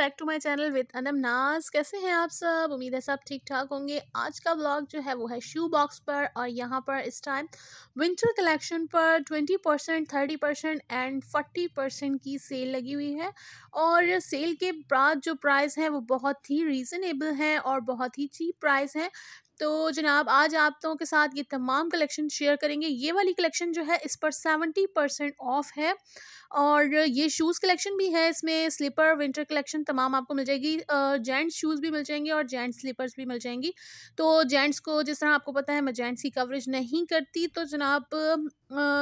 back to my channel with Anam Naaz कैसे हैं आप सब उम्मीद है सब ठीक ठाक होंगे आज का ब्लॉग जो है वो है शू बॉक्स पर और यहाँ पर इस टाइम विंटर कलेक्शन पर 20 percent thirty percent and forty percent की सेल लगी हुई है और सेल के बाद जो प्राइस है वो बहुत ही रीज़नेबल है और बहुत ही चीप प्राइस है तो जनाब आज आप लोगों के साथ ये तमाम कलेक्शन शेयर करेंगे ये वाली कलेक्शन जो है इस पर सेवेंटी परसेंट ऑफ है और ये शूज़ कलेक्शन भी है इसमें स्लीपर विंटर कलेक्शन तमाम आपको मिल जाएगी जेंट्स शूज़ भी मिल जाएंगे और जेंट्स स्लीपर्स भी मिल जाएंगी तो जेंट्स को जिस तरह आपको पता है मैं जेंट्स की कवरेज नहीं करती तो जनाब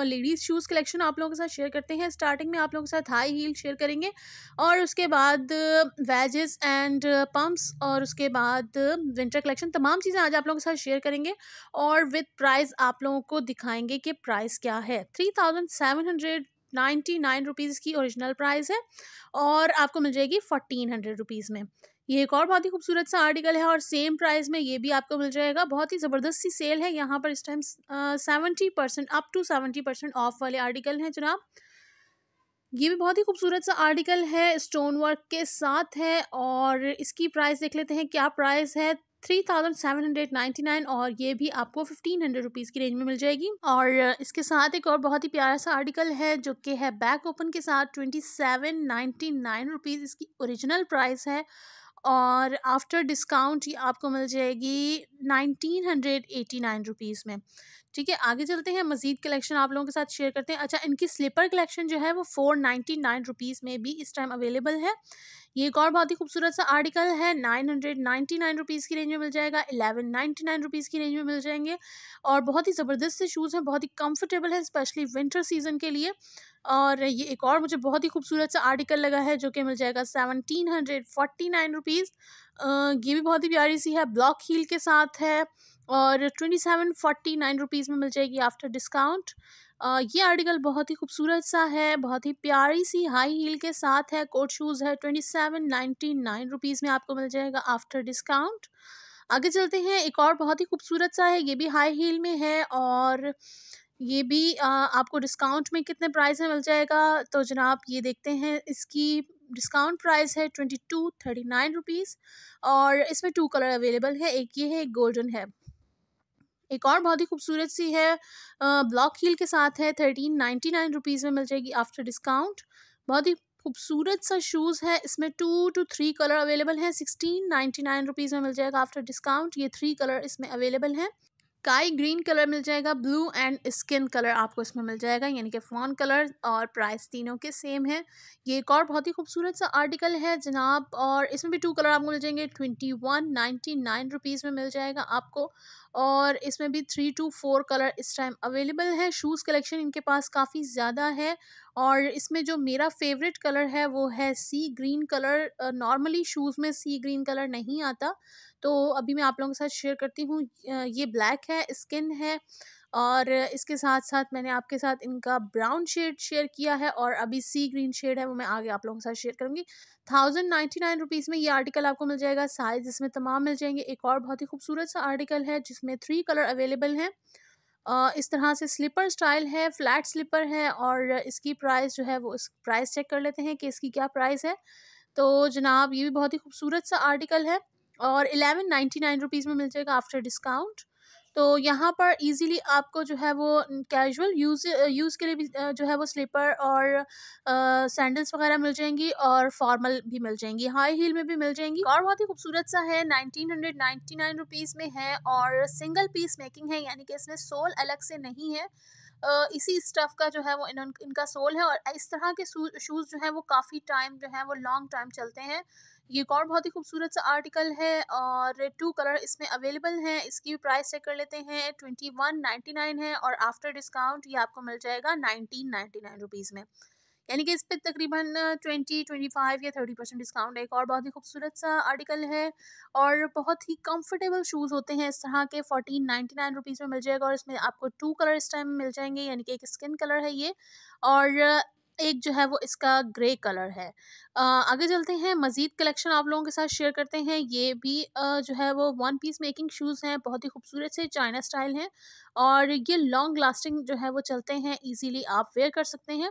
लेडीज़ शूज़ कलेक्शन आप लोगों के साथ शेयर करते हैं स्टार्टिंग में आप लोगों के साथ हाई हील शेयर करेंगे और उसके बाद वेजेस एंड पम्प्स और उसके बाद विंटर कलेक्शन तमाम चीज़ें आज आप लोगों के साथ शेयर करेंगे और विथ प्राइस आप लोगों को दिखाएंगे कि प्राइस क्या है three thousand seven hundred ninety nine rupees की ओरिजिनल प्राइस है और आपको मिल जाएगी फोर्टीन हंड्रेड रुपीज़ में ये एक और बहुत ही खूबसूरत सा आर्टिकल है और सेम प्राइस में ये भी आपको मिल जाएगा बहुत ही ज़बरदस्त सी सेल है यहाँ पर इस time seventy percent up to seventy percent off वाले आर्टिकल हैं जनाब ये भी बहुत ही खूबसूरत सा आर्टिकल है स्टोन वर्क के साथ है और इसकी प्राइस देख लेते हैं क्या प्राइस है three thousand seven hundred ninety nine और ये भी आपको फिफ्टीन हंड्रेड रुपीज़ की रेंज में मिल जाएगी और इसके साथ एक और बहुत ही प्यारा सा आर्टिकल है जो कि है बैक ओपन के साथ twenty seven ninety nine rupees इसकी ओरिजिनल प्राइस है और आफ्टर डिस्काउंट ये आपको मिल जाएगी nineteen hundred eighty nine rupees में ठीक है आगे चलते हैं मजीद कलेक्शन आप लोगों के साथ शेयर करते हैं अच्छा इनकी स्लीपर कलेक्शन जो है वो फोर नाइन्टी नाइन रुपीज़ में भी इस टाइम अवेलेबल है ये एक और बहुत ही खूबसूरत सा आर्टिकल है nine hundred ninety nine rupees की रेंज में मिल जाएगा एलेवन नाइन्टी नाइन रुपीज़ की रेंज में मिल जाएंगे और बहुत ही ज़बरदस्त से शूज़ हैं बहुत ही कम्फर्टेबल है स्पेशली विंटर सीजन के लिए और ये एक और मुझे बहुत ही खूबसूरत सा आर्टिकल लगा है जो कि मिल जाएगा seventeen hundred forty nine rupees ये भी बहुत ही प्यारी सी है ब्लॉक हील के साथ है और twenty seven forty nine rupees में मिल जाएगी आफ्टर डिस्काउंट ये आर्टिकल बहुत ही खूबसूरत सा है बहुत ही प्यारी सी हाई हील के साथ है कोट शूज़ है twenty seven ninety nine rupees में आपको मिल जाएगा आफ्टर डिस्काउंट आगे चलते हैं एक और बहुत ही खूबसूरत सा है ये भी हाई हील में है और ये भी आ, आपको डिस्काउंट में कितने प्राइस में मिल जाएगा तो जनाब ये देखते हैं इसकी डिस्काउंट प्राइस है twenty two thirty nine rupees और इसमें टू कलर अवेलेबल है एक ये है एक गोल्डन है एक और बहुत ही खूबसूरत सी है ब्लॉक हील के साथ है थर्टीन नाइन्टी नाइन रुपीज़ में मिल जाएगी आफ्टर डिस्काउंट बहुत ही खूबसूरत सा शूज़ है इसमें two two three colour available हैं सिक्सटीन नाइन्टी नाइन रुपीज़ में मिल जाएगा आफ्टर डिस्काउंट ये थ्री कलर इसमें अवेलेबल हैं काई ग्रीन कलर मिल जाएगा ब्लू एंड स्किन कलर आपको इसमें मिल जाएगा यानी कि फॉन कलर और प्राइस तीनों के सेम है ये एक और बहुत ही खूबसूरत सा आर्टिकल है जनाब और इसमें भी टू कलर आपको मिल जाएंगे twenty one ninety nine rupees में मिल जाएगा आपको और इसमें भी थ्री टू फोर कलर इस टाइम अवेलेबल है शूज़ कलेक्शन इनके पास काफ़ी ज़्यादा है और इसमें जो मेरा फेवरेट कलर है वो है sea green colour normally shoes में सी ग्रीन कलर नहीं आता तो अभी मैं आप लोगों के साथ शेयर करती हूँ ये ब्लैक है स्किन है और इसके साथ साथ मैंने आपके साथ इनका ब्राउन शेड शेयर किया है और अभी सी ग्रीन शेड है वो मैं आगे आप लोगों के साथ शेयर करूँगी थाउजेंड नाइन्टी नाइन रुपीज़ में ये आर्टिकल आपको मिल जाएगा साइज इसमें तमाम मिल जाएंगे एक और बहुत ही खूबसूरत सा आर्टिकल है जिसमें थ्री कलर अवेलेबल हैं इस तरह से स्लीपर स्टाइल है फ्लैट स्लीपर है और इसकी प्राइस जो है वो इस प्राइस चेक कर लेते हैं कि इसकी क्या प्राइस है तो जनाब ये भी बहुत ही खूबसूरत सा आर्टिकल है और एलेवन नाइन्टी नाइन रुपीज़ में मिल जाएगा आफ्टर डिस्काउंट तो यहाँ पर इजीली आपको जो है वो कैजुअल यूज़ यूज़ के लिए भी जो है वो स्लीपर और सैंडल्स वगैरह मिल जाएंगी और फॉर्मल भी मिल जाएंगी हाई हील में भी मिल जाएंगी और बहुत ही खूबसूरत सा है नाइनटीन हंड्रेड में है और सिंगल पीस मेकिंग है यानी कि इसमें सोल अलग से नहीं है इसी स्टफ़ का जो है वो इन, इनका सोल है और इस तरह के शूज़ जो है वो काफ़ी टाइम जो है वो लॉन्ग टाइम चलते हैं ये एक और बहुत ही खूबसूरत सा आर्टिकल है और टू कलर इसमें अवेलेबल हैं इसकी भी प्राइस चेक कर लेते हैं ट्वेंटी वन नाइन्टी नाइन है और आफ्टर डिस्काउंट ये आपको मिल जाएगा नाइनटीन नाइन्टी नाइन रुपीज़ में यानी कि इस पर तकरीबन ट्वेंटी ट्वेंटी फाइव या थर्टी परसेंट डिस्काउंट एक और बहुत ही खूबसूरत सा आर्टिकल है और बहुत ही कम्फर्टेबल शूज़ होते हैं इस तरह के फोर्टीन नाइन्टी नाइन रुपीज़ में मिल जाएगा और इसमें आपको टू कलर इस टाइम मिल जाएंगे यानी कि एक स्किन कलर है ये और एक जो है वो इसका ग्रे कलर है आगे चलते हैं मज़ीद कलेक्शन आप लोगों के साथ शेयर करते हैं ये भी जो है वो वन पीस मेकिंग शूज़ हैं बहुत ही खूबसूरत से चाइना स्टाइल हैं और ये लॉन्ग लास्टिंग जो है वो चलते हैं इजीली आप वेयर कर सकते हैं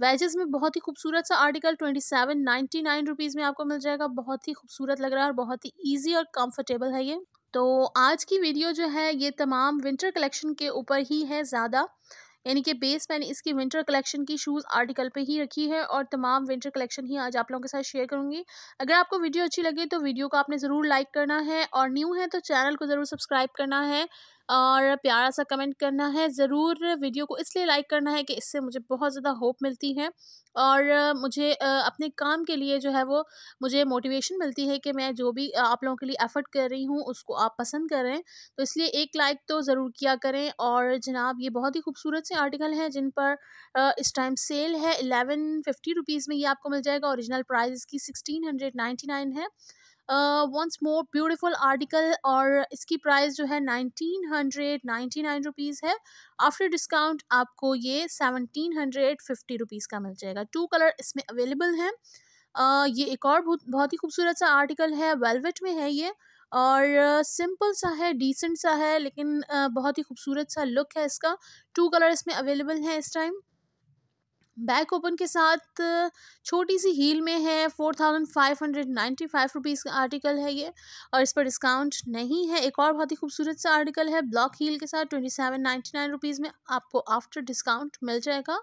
वेजेस में बहुत ही खूबसूरत सा article twenty seven ninety nine rupees में आपको मिल जाएगा बहुत ही खूबसूरत लग रहा है और बहुत ही ईजी और कम्फर्टेबल है ये तो आज की वीडियो जो है ये तमाम विंटर कलेक्शन के ऊपर ही है ज़्यादा यानी कि बेस मैंने इसकी विंटर कलेक्शन की शूज़ आर्टिकल पे ही रखी है और तमाम विंटर कलेक्शन ही आज आप लोगों के साथ शेयर करूँगी अगर आपको वीडियो अच्छी लगे तो वीडियो को आपने ज़रूर लाइक करना है और न्यू है तो चैनल को ज़रूर सब्सक्राइब करना है और प्यारा सा कमेंट करना है ज़रूर वीडियो को इसलिए लाइक करना है कि इससे मुझे बहुत ज़्यादा होप मिलती है और मुझे अपने काम के लिए जो है वो मुझे मोटिवेशन मिलती है कि मैं जो भी आप लोगों के लिए एफ़र्ट कर रही हूँ उसको आप पसंद करें तो इसलिए एक लाइक तो ज़रूर किया करें और जनाब ये बहुत ही खूबसूरत से आर्टिकल हैं जिन पर इस टाइम सेल है एलेवन फिफ्टी रुपीज़ में ये आपको मिल जाएगा औरिजिनल प्राइज़ इसकी सिक्सटीन हंड्रेड नाइन्टी नाइन है वंस मोर ब्यूटीफुल आर्टिकल और इसकी प्राइस जो है nineteen hundred ninety nine rupees है आफ्टर डिस्काउंट आपको ये सेवनटीन हंड्रेड फिफ्टी रुपीज़ का मिल जाएगा टू कलर इसमें अवेलेबल हैं ये एक और बहुत बहुत ही खूबसूरत सा आर्टिकल है वेलवेट में है ये और सिंपल सा है डिसेंट सा है लेकिन बहुत ही खूबसूरत सा लुक है इसका टू कलर इसमें अवेलेबल हैं इस टाइम बैक ओपन के साथ छोटी सी हील में है four thousand five hundred ninety five rupees का आर्टिकल है ये और इस पर डिस्काउंट नहीं है एक और बहुत ही खूबसूरत सा आर्टिकल है ब्लॉक हील के साथ twenty seven ninety nine rupees में आपको आफ्टर डिस्काउंट मिल जाएगा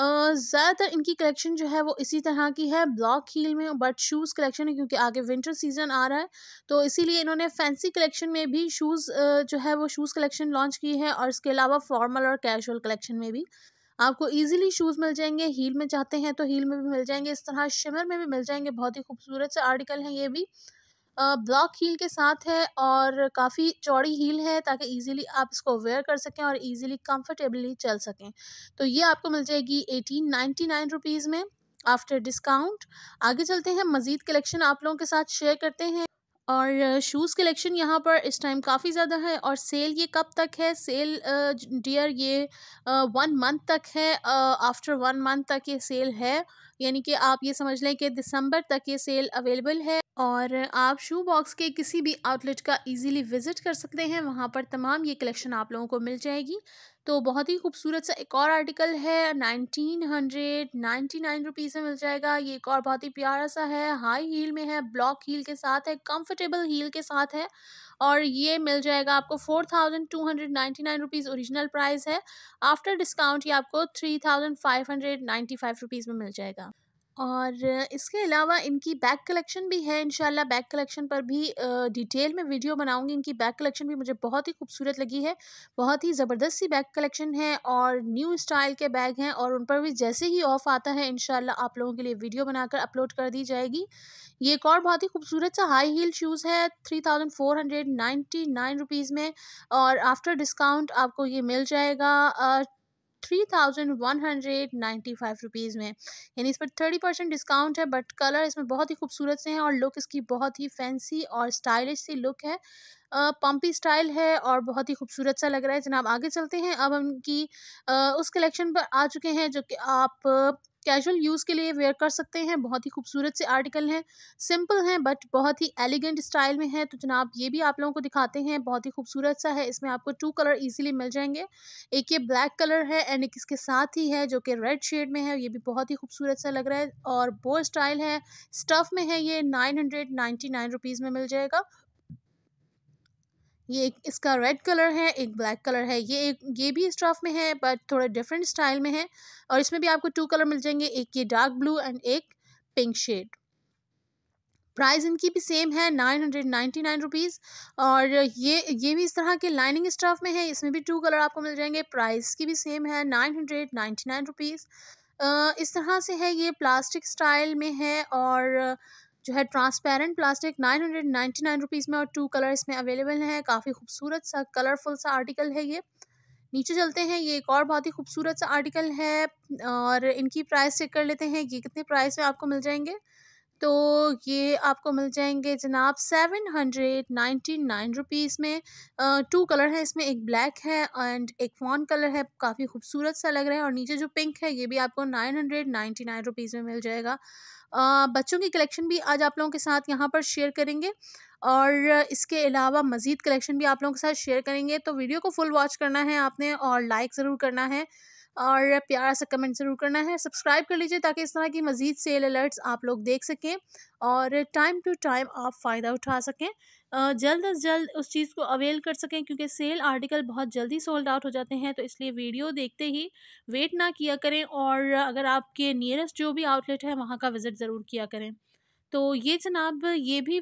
ज़्यादातर इनकी कलेक्शन जो है वो इसी तरह की है ब्लॉक हील में बट शूज़ कलेक्शन है क्योंकि आगे विंटर सीजन आ रहा है तो इसीलिए इन्होंने फैंसी कलेक्शन में भी शूज़ जो है वो शूज़ कलेक्शन लॉन्च की है और इसके अलावा फॉर्मल और कैजुअल कलेक्शन में भी आपको ईजिली शूज़ मिल जाएंगे हील में चाहते हैं तो हील में भी मिल जाएंगे इस तरह शिमर में भी मिल जाएंगे बहुत ही खूबसूरत से आर्टिकल हैं ये भी ब्लॉक हील के साथ है और काफ़ी चौड़ी हील है ताकि इजीली आप इसको वेयर कर सकें और इजीली कंफर्टेबली चल सकें तो ये आपको मिल जाएगी एटीन नाइन्टी नाइन रुपीज़ में आफ्टर डिस्काउंट आगे चलते हैं मज़ीद कलेक्शन आप लोगों के साथ शेयर करते हैं और शूज़ कलेक्शन यहाँ पर इस टाइम काफ़ी ज़्यादा है और सेल ये कब तक है सेल डियर ये वन मंथ तक है आफ्टर वन मंथ तक ये सेल है यानी कि आप ये समझ लें कि दिसंबर तक ये सेल अवेलेबल है और आप शू बॉक्स के किसी भी आउटलेट का इजीली विज़िट कर सकते हैं वहाँ पर तमाम ये कलेक्शन आप लोगों को मिल जाएगी तो बहुत ही खूबसूरत सा एक और आर्टिकल है nineteen hundred ninety nine rupees में मिल जाएगा ये एक और बहुत ही प्यारा सा है हाई हील में है ब्लॉक हील के साथ है कंफर्टेबल हील के साथ है और ये मिल जाएगा आपको four thousand two hundred ninety nine rupees original price है आफ्टर डिस्काउंट ये आपको three thousand five hundred ninety five rupees में मिल जाएगा और इसके अलावा इनकी बैग कलेक्शन भी है इनशाला बैग कलेक्शन पर भी डिटेल में वीडियो बनाऊंगी इनकी बैग कलेक्शन भी मुझे बहुत ही खूबसूरत लगी है बहुत ही ज़बरदस्त सी बैग कलेक्शन है और न्यू स्टाइल के बैग हैं और उन पर भी जैसे ही ऑफ आता है इनशाला आप लोगों के लिए वीडियो बनाकर अपलोड कर दी जाएगी ये एक और बहुत ही खूबसूरत सा हाई हील शूज़ है three thousand four hundred ninety nine rupees में और आफ्टर डिस्काउंट आपको ये मिल जाएगा three thousand one hundred ninety five rupees में यानी इस पर थर्टी परसेंट डिस्काउंट है बट कलर इसमें बहुत ही खूबसूरत से हैं और लुक इसकी बहुत ही फैंसी और स्टाइलिश सी लुक है पम्पी स्टाइल है और बहुत ही खूबसूरत सा लग रहा है जनाब आगे चलते हैं अब हम की उस कलेक्शन पर आ चुके हैं जो कि आप कैजुअल यूज़ के लिए वेयर कर सकते हैं बहुत ही खूबसूरत से आर्टिकल हैं सिंपल हैं बट बहुत ही एलिगेंट स्टाइल में है तो जनाब ये भी आप लोगों को दिखाते हैं बहुत ही खूबसूरत सा है इसमें आपको टू कलर ईजिली मिल जाएंगे एक ये ब्लैक कलर है एंड एक इसके साथ ही है जो कि रेड शेड में है ये भी बहुत ही खूबसूरत सा लग रहा है और बो स्टाइल है स्टफ़ में है ये nine hundred ninety nine rupees में मिल जाएगा ये एक इसका रेड कलर है एक ब्लैक कलर है ये एक ये भी स्ट्राफ में है बट थोड़ा डिफरेंट स्टाइल में है और इसमें भी आपको टू कलर मिल जाएंगे एक ये डार्क ब्लू एंड एक पिंक शेड प्राइस इनकी भी सेम है nine hundred ninety nine rupees और ये ये भी इस तरह के लाइनिंग स्टाफ में है इसमें भी टू कलर आपको मिल जाएंगे प्राइस की भी सेम है nine hundred ninety nine rupees इस तरह से है ये प्लास्टिक स्टाइल में है और जो है transparent plastic nine hundred ninety nine rupees में और टू कलर इसमें अवेलेबल है काफ़ी खूबसूरत सा कलरफुल सा आर्टिकल है ये नीचे चलते हैं ये एक और बहुत ही खूबसूरत सा आर्टिकल है और इनकी प्राइस चेक कर लेते हैं ये कितने प्राइस में आपको मिल जाएंगे तो ये आपको मिल जाएंगे जनाब seven hundred ninety nine rupees में टू कलर है इसमें एक ब्लैक है एंड एक फॉन कलर है काफ़ी खूबसूरत सा लग रहा है और नीचे जो पिंक है ये भी आपको nine hundred ninety nine rupees में मिल जाएगा आ, बच्चों की कलेक्शन भी आज आप लोगों के साथ यहाँ पर शेयर करेंगे और इसके अलावा मज़ीद कलेक्शन भी आप लोगों के साथ शेयर करेंगे तो वीडियो को फुल वॉच करना है आपने और लाइक ज़रूर करना है और प्यार से कमेंट ज़रूर करना है सब्सक्राइब कर लीजिए ताकि इस तरह की मज़ीद सेल अलर्ट्स आप लोग देख सकें और टाइम टू टाइम आप फ़ायदा उठा सकें जल्द अज जल्द उस चीज़ को अवेल कर सकें क्योंकि सेल आर्टिकल बहुत जल्दी सोल्ड आउट हो जाते हैं तो इसलिए वीडियो देखते ही वेट ना किया करें और अगर आपके नियरेस्ट जो भी आउटलेट है वहाँ का विज़िट ज़रूर किया करें तो ये जनाब ये भी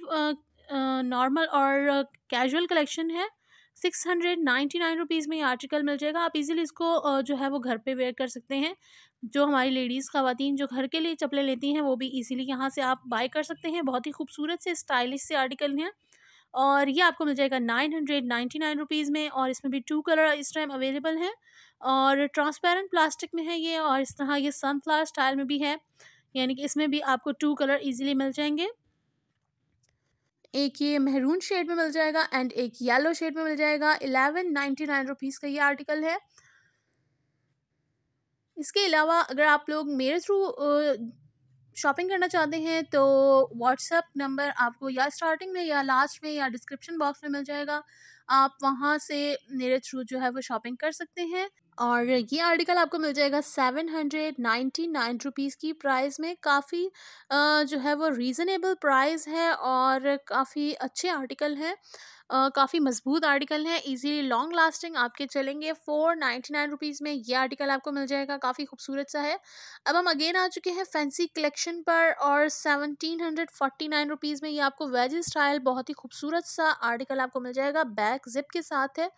नॉर्मल और कैजुअल कलेक्शन है six hundred ninety nine rupees में ये आर्टिकल मिल जाएगा आप इजीली इसको जो है वो घर पे वेयर कर सकते हैं जो हमारी लेडीज़ खातन जो घर के लिए चप्पलें लेती हैं वो भी इजीली यहाँ से आप बाय कर सकते हैं बहुत ही खूबसूरत से स्टाइलिश से आर्टिकल हैं और ये आपको मिल जाएगा nine hundred ninety nine rupees में और इसमें भी टू कलर इस टाइम अवेलेबल हैं और ट्रांसपेरेंट प्लास्टिक में है ये और इस तरह ये सन स्टाइल में भी है यानी कि इसमें भी आपको टू कलर ईजिली मिल जाएंगे एक ये महरून शेड में मिल जाएगा एंड एक येलो शेड में मिल जाएगा एलेवन नाइन्टी नाइन रुपीज़ का ये आर्टिकल है इसके अलावा अगर आप लोग मेरे थ्रू शॉपिंग करना चाहते हैं तो व्हाट्सएप नंबर आपको या स्टार्टिंग में या लास्ट में या डिस्क्रिप्शन बॉक्स में मिल जाएगा आप वहाँ से मेरे थ्रू जो है वो शॉपिंग कर सकते हैं और ये आर्टिकल आपको मिल जाएगा seven hundred ninety nine rupees की प्राइस में काफ़ी जो है वो रीज़नेबल प्राइस है और काफ़ी अच्छे आर्टिकल हैं काफ़ी मजबूत आर्टिकल हैं इजीली लॉन्ग लास्टिंग आपके चलेंगे फोर नाइन्टी नाइन रुपीज़ में ये आर्टिकल आपको मिल जाएगा काफ़ी खूबसूरत सा है अब हम अगेन आ चुके हैं फैंसी कलेक्शन पर और seventeen hundred forty nine rupees में ये आपको वेज स्टाइल बहुत ही खूबसूरत सा आर्टिकल आपको मिल जाएगा बैक जिप के साथ है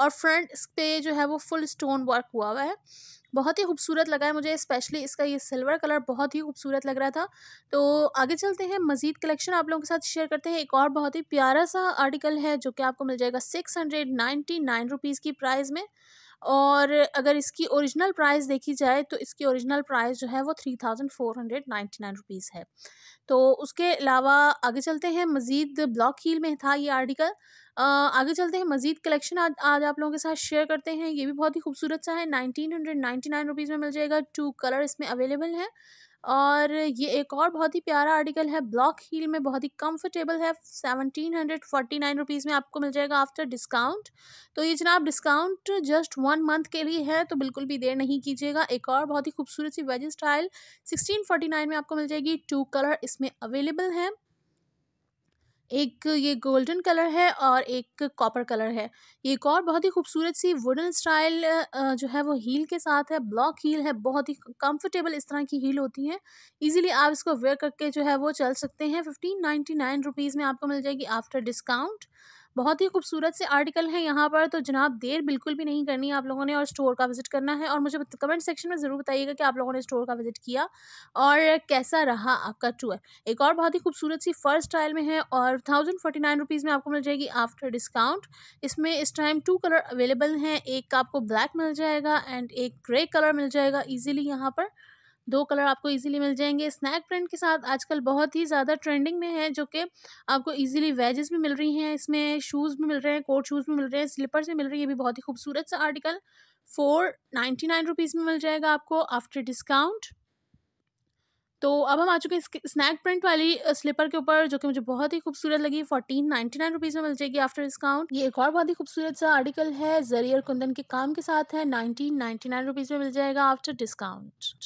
और फ्रंट इस पे जो है वो फुल स्टोन वर्क हुआ हुआ है बहुत ही खूबसूरत लगा है मुझे स्पेशली इसका ये सिल्वर कलर बहुत ही खूबसूरत लग रहा था तो आगे चलते हैं मजीद कलेक्शन आप लोगों के साथ शेयर करते हैं एक और बहुत ही प्यारा सा आर्टिकल है जो कि आपको मिल जाएगा six hundred ninety nine rupees की प्राइस में और अगर इसकी ओरिजिनल प्राइस देखी जाए तो इसकी ओरिजिनल प्राइस जो है वो three thousand four hundred ninety nine rupees है तो उसके अलावा आगे चलते हैं मज़ीद ब्लॉक हील में था ये आर्टिकल आगे चलते हैं मज़ीद कलेक्शन आज आज आप लोगों के साथ शेयर करते हैं ये भी बहुत ही खूबसूरत सा है nineteen hundred ninety nine rupees में मिल जाएगा टू कलर इसमें अवेलेबल हैं और ये एक और बहुत ही प्यारा आर्टिकल है ब्लॉक हील में बहुत ही कंफर्टेबल है seventeen hundred forty nine rupees में आपको मिल जाएगा आफ्टर डिस्काउंट तो ये जनाब डिस्काउंट जस्ट वन मंथ के लिए है तो बिल्कुल भी देर नहीं कीजिएगा एक और बहुत ही खूबसूरत सी wedge style sixteen forty nine में आपको मिल जाएगी टू कलर इसमें अवेलेबल हैं एक ये गोल्डन कलर है और एक कॉपर कलर है एक और बहुत ही खूबसूरत सी वुडन स्टाइल जो है वो हील के साथ है ब्लॉक हील है बहुत ही कंफर्टेबल इस तरह की हील होती है इजीली आप इसको वेयर करके जो है वो चल सकते हैं फिफ्टीन नाइन्टी नाइन रुपीज़ में आपको मिल जाएगी आफ्टर डिस्काउंट बहुत ही खूबसूरत से आर्टिकल हैं यहाँ पर तो जनाब देर बिल्कुल भी नहीं करनी है आप लोगों ने और स्टोर का विजिट करना है और मुझे कमेंट सेक्शन में ज़रूर बताइएगा कि आप लोगों ने स्टोर का विजिट किया और कैसा रहा आपका टूर एक और बहुत ही खूबसूरत सी फर्स्ट ट्रायल में है और थाउजेंड फोर्टी नाइन रुपीज़ में आपको मिल जाएगी आफ्टर डिस्काउंट इसमें इस टाइम टू कलर अवेलेबल हैं एक आपको ब्लैक मिल जाएगा एंड एक ग्रे कलर मिल जाएगा ईजिली यहाँ पर दो कलर आपको इजीली मिल जाएंगे स्नैक प्रिंट के साथ आजकल बहुत ही ज़्यादा ट्रेंडिंग में है जो कि आपको इजीली वेजेस भी मिल रही हैं इसमें शूज़ भी मिल रहे हैं कोट शूज़ भी मिल रहे हैं स्लीपर्स भी मिल रही है ये भी बहुत ही खूबसूरत सा article four ninety nine rupees में मिल जाएगा आपको आफ्टर डिस्काउंट तो अब हम आ चुके हैं स्नैक प्रिंट वाली स्लीपर के ऊपर जो कि मुझे बहुत ही खूबसूरत लगी फोर्टीन नाइन्टी नाइन रुपीज़ में मिल जाएगी आफ्टर डिस्काउंट ये एक और बहुत ही खूबसूरत सा आर्टिकल है जरियर कुंदन के काम के साथ है नाइनटीन नाइन्टी नाइन रुपीज़ में मिल जाएगा आफ्टर डिस्काउंट